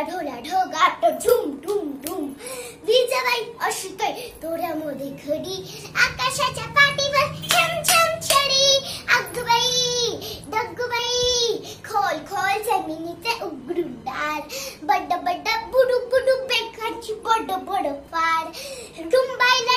ढोल्या ढोल्या ढगात झुम ढुम ढुम विजबाई अशी काय डोळ्यामध्ये घडी आकाशाच्या पाठीवर छम छम छडी अगबाई डगबाई खोल खोल जमिनीचे उघडूडार बड्ड बड्ड बुडू बुडू बेकांची बड बड पाड डुंबाईला